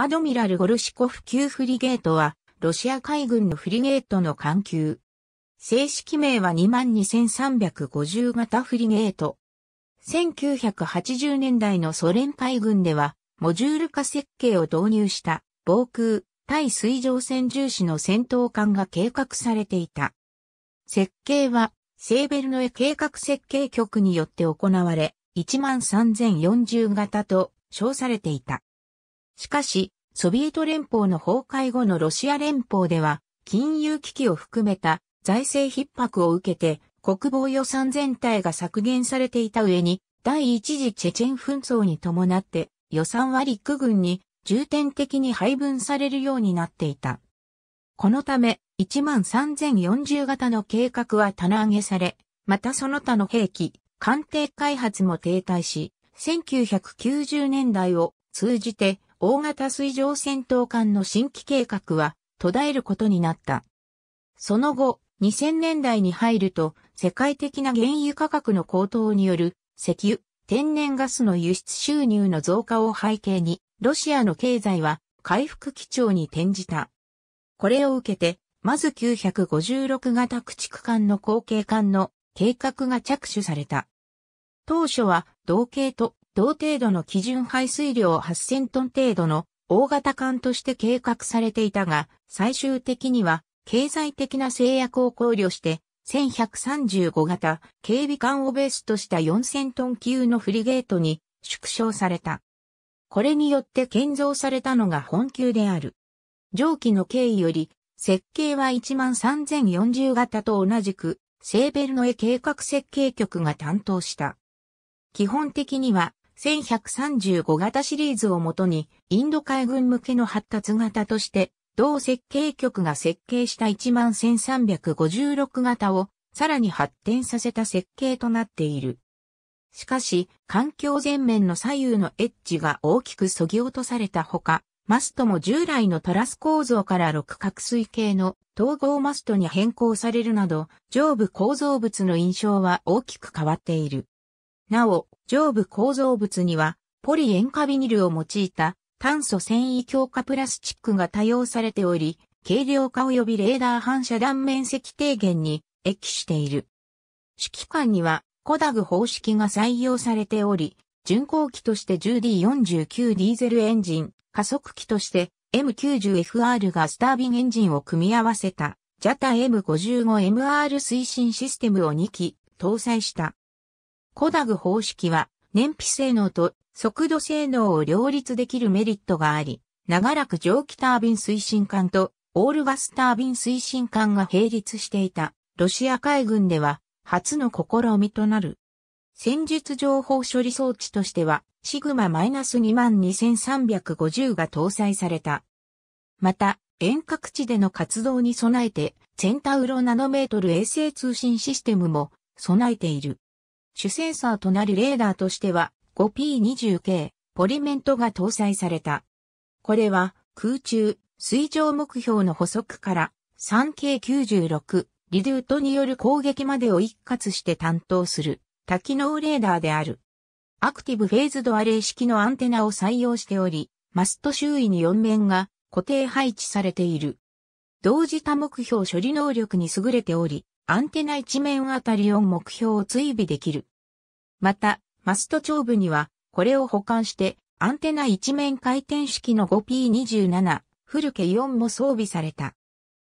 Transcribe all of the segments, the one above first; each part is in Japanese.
アドミラル・ゴルシコフ級フリゲートは、ロシア海軍のフリゲートの艦級。正式名は22,350型フリゲート。1980年代のソ連海軍では、モジュール化設計を導入した防空、対水上戦重視の戦闘艦が計画されていた。設計は、セーベルノエ計画設計局によって行われ、13,040型と称されていた。しかし、ソビエト連邦の崩壊後のロシア連邦では、金融危機を含めた財政逼迫を受けて、国防予算全体が削減されていた上に、第一次チェチェン紛争に伴って、予算は陸軍に重点的に配分されるようになっていた。このため、13040型の計画は棚上げされ、またその他の兵器、艦艇開発も停滞し、1990年代を通じて大型水上戦闘艦の新規計画は途絶えることになった。その後、2000年代に入ると、世界的な原油価格の高騰による石油、天然ガスの輸出収入の増加を背景に、ロシアの経済は回復基調に転じた。これを受けて、まず956型駆逐艦の後継艦の計画が着手された。当初は同型と同程度の基準排水量8000トン程度の大型艦として計画されていたが、最終的には経済的な制約を考慮して、1135型警備艦をベースとした4000トン級のフリゲートに縮小された。これによって建造されたのが本級である。上記の経緯より、設計は13040型と同じく、セーベルノエ計画設計局が担当した。基本的には1135型シリーズをもとに、インド海軍向けの発達型として、同設計局が設計した11356型を、さらに発展させた設計となっている。しかし、環境前面の左右のエッジが大きく削ぎ落とされたほか、マストも従来のトラス構造から六角錐形の統合マストに変更されるなど、上部構造物の印象は大きく変わっている。なお、上部構造物には、ポリ塩化ビニルを用いた炭素繊維強化プラスチックが多用されており、軽量化及びレーダー反射断面積低減に液している。指揮官にはコダグ方式が採用されており、巡航機として 10D49 ディーゼルエンジン、加速機として M90FR がスタービンエンジンを組み合わせた JATA M55MR 推進システムを2機搭載した。コダグ方式は燃費性能と速度性能を両立できるメリットがあり、長らく蒸気タービン推進艦とオールガスタービン推進艦が並立していたロシア海軍では初の試みとなる。戦術情報処理装置としてはシグマ -22350 が搭載された。また、遠隔地での活動に備えてセンタウロナノメートル衛星通信システムも備えている。主センサーとなるレーダーとしては 5P20K ポリメントが搭載された。これは空中、水上目標の補足から 3K96 リデュートによる攻撃までを一括して担当する多機能レーダーである。アクティブフェーズドアレイ式のアンテナを採用しており、マスト周囲に4面が固定配置されている。同時多目標処理能力に優れており、アンテナ一面あたりを目標を追尾できる。また、マスト長部には、これを保管して、アンテナ一面回転式の 5P27、フルケ4も装備された。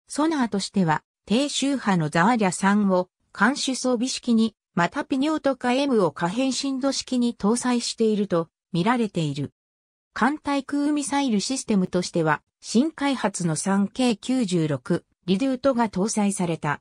ソナーとしては、低周波のザーリャ3を、監視装備式に、またピニョートカ M を可変振動式に搭載していると、見られている。艦対空ミサイルシステムとしては、新開発の 3K96、リデュートが搭載された。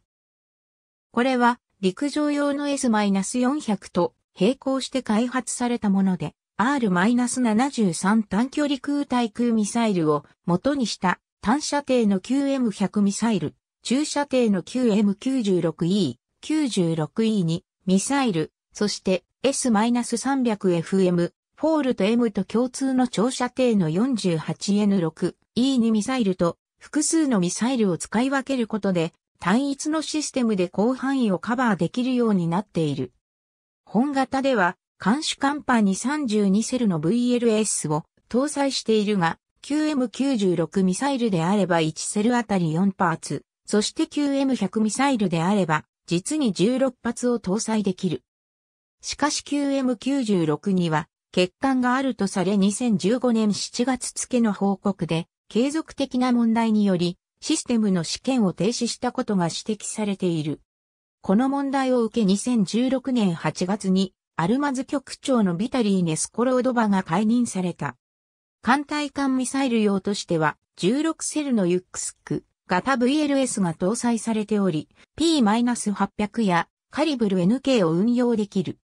これは陸上用の S-400 と並行して開発されたもので、R-73 短距離空対空ミサイルを元にした短射程の QM100 ミサイル、中射程の QM96E、96E にミサイル、そして S-300FM、フォールと M と共通の長射程の 48N6E にミサイルと複数のミサイルを使い分けることで単一のシステムで広範囲をカバーできるようになっている。本型では、監視カンパに32セルの VLS を搭載しているが、QM96 ミサイルであれば1セルあたり4パーツ、そして QM100 ミサイルであれば、実に16発を搭載できる。しかし QM96 には、欠陥があるとされ2015年7月付の報告で、継続的な問題により、システムの試験を停止したことが指摘されている。この問題を受け2016年8月にアルマズ局長のビタリー・ネスコロードバが解任された。艦隊艦ミサイル用としては16セルのユックスク型 VLS が搭載されており P-800 やカリブル NK を運用できる。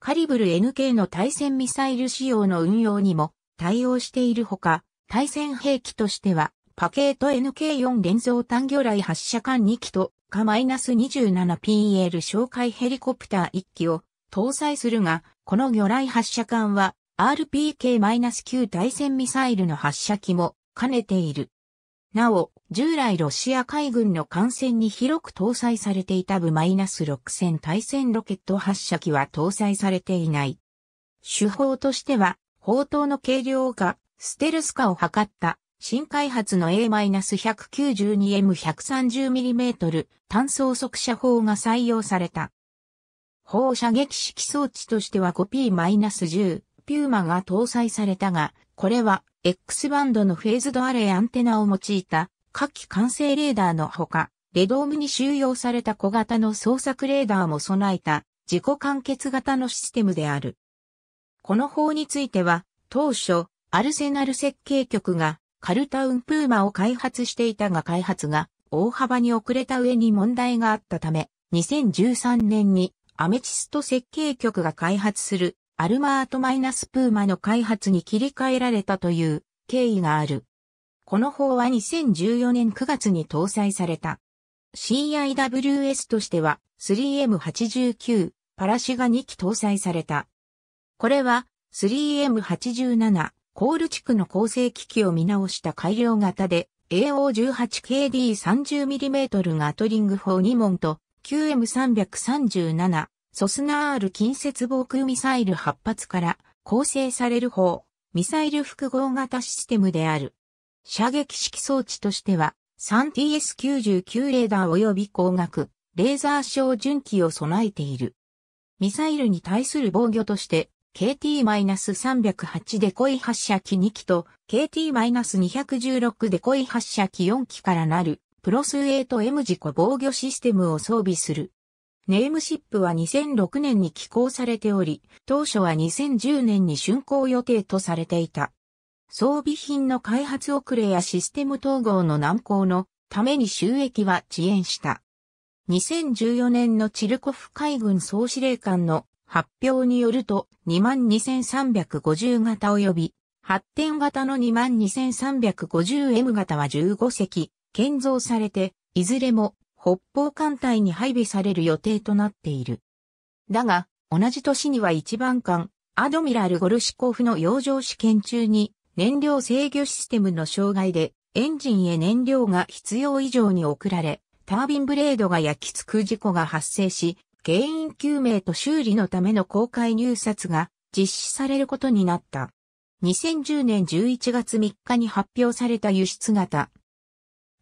カリブル NK の対戦ミサイル仕様の運用にも対応しているほか、対戦兵器としてはパケート NK4 連装単魚雷発射艦2機と、か -27PL 哨戒ヘリコプター1機を搭載するが、この魚雷発射艦は RPK-9 対戦ミサイルの発射機も兼ねている。なお、従来ロシア海軍の艦船に広く搭載されていた部 -6000 対戦ロケット発射機は搭載されていない。手法としては、砲塔の軽量化、ステルス化を図った新開発の A-192M130mm 単装速射砲が採用された。砲射撃式装置としては 5P-10 ピューマが搭載されたが、これは X バンドのフェーズドアレイアンテナを用いた火器完成レーダーのほか、レドームに収容された小型の捜索レーダーも備えた自己完結型のシステムである。この砲については、当初、アルセナル設計局がカルタウンプーマを開発していたが開発が大幅に遅れた上に問題があったため、2013年にアメチスト設計局が開発するアルマートマイナスプーマの開発に切り替えられたという経緯がある。この法は2014年9月に搭載された。CIWS としては 3M89 パラシが2機搭載された。これは 3M87 コール地区の構成機器を見直した改良型で AO18KD30mm ガトリング砲2門と QM337 ソスナー R 近接防空ミサイル8発から構成される砲、ミサイル複合型システムである。射撃式装置としては 3TS99 レーダー及び光学、レーザー照準器を備えている。ミサイルに対する防御として KT-308 デコイ発射機2機と KT-216 デコイ発射機4機からなるプロス 8M 事故防御システムを装備する。ネームシップは2006年に寄港されており、当初は2010年に竣工予定とされていた。装備品の開発遅れやシステム統合の難航のために収益は遅延した。2014年のチルコフ海軍総司令官の発表によると22,350型及び発展型の 22,350M 型は15隻建造されて、いずれも北方艦隊に配備される予定となっている。だが、同じ年には一番艦、アドミラル・ゴルシコフの洋上試験中に燃料制御システムの障害でエンジンへ燃料が必要以上に送られ、タービンブレードが焼き付く事故が発生し、原因究明と修理のための公開入札が実施されることになった。2010年11月3日に発表された輸出型。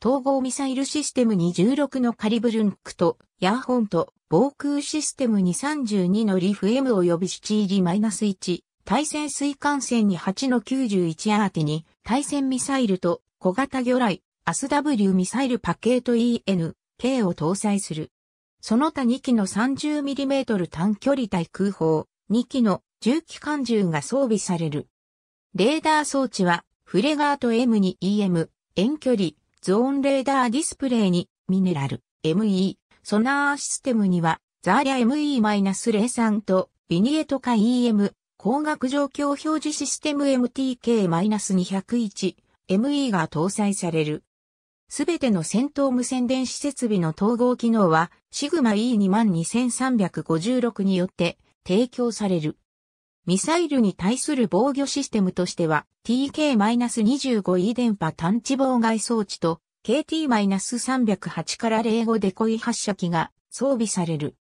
統合ミサイルシステム2 6のカリブルンクとヤーホンと防空システム232のリフ M 及び 7G-1 対戦水艦船に8の91アーティに対戦ミサイルと小型魚雷アス w ミサイルパケート EN、K を搭載する。その他2機の 30mm 短距離対空砲、2機の重機関銃が装備される。レーダー装置は、フレガート M2EM、遠距離、ゾーンレーダーディスプレイに、ミネラル、ME、ソナーシステムには、ザーリャ ME-03 と、ビニエトカ EM、光学状況表示システム MTK-201、ME が搭載される。すべての戦闘無線電子設備の統合機能は、シグマ E22356 によって提供される。ミサイルに対する防御システムとしては、TK-25E 電波探知妨害装置と、KT-308 から05デコイ発射機が装備される。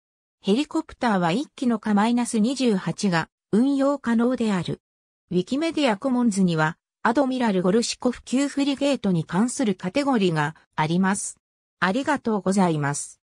ヘリコプターは1機のか -28 が運用可能である。ウィキメディアコモンズにはアドミラル・ゴルシコフ級フリゲートに関するカテゴリがあります。ありがとうございます。